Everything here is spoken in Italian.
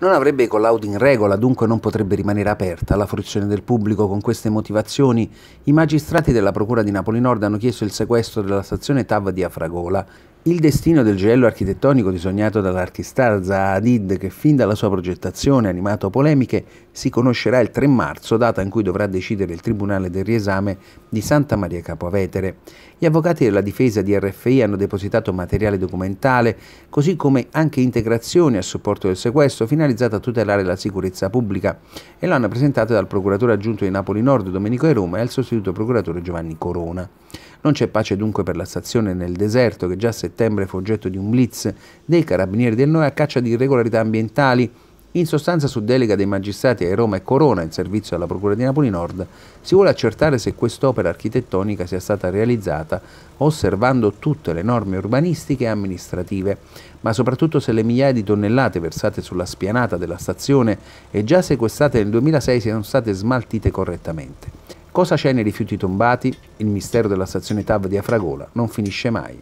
non avrebbe i collaudi in regola, dunque non potrebbe rimanere aperta alla fruizione del pubblico. Con queste motivazioni, i magistrati della Procura di Napoli Nord hanno chiesto il sequestro della stazione TAV di Afragola. Il destino del gioiello architettonico disegnato dall'archistar Zaha Hadid, che fin dalla sua progettazione ha animato polemiche, si conoscerà il 3 marzo, data in cui dovrà decidere il Tribunale del riesame di Santa Maria Capovetere. Gli avvocati della difesa di RFI hanno depositato materiale documentale, così come anche integrazioni a supporto del sequestro finalizzate a tutelare la sicurezza pubblica e l'hanno presentato dal procuratore aggiunto di Napoli Nord Domenico Eroma e al sostituto procuratore Giovanni Corona. Non c'è pace dunque per la stazione nel deserto che già a settembre fu oggetto di un blitz dei carabinieri del NOE a caccia di irregolarità ambientali. In sostanza su delega dei magistrati ai Roma e Corona in servizio alla Procura di Napoli Nord si vuole accertare se quest'opera architettonica sia stata realizzata osservando tutte le norme urbanistiche e amministrative, ma soprattutto se le migliaia di tonnellate versate sulla spianata della stazione e già sequestrate nel 2006 siano state smaltite correttamente. Cosa c'è nei rifiuti tombati? Il mistero della stazione TAV di Afragola non finisce mai.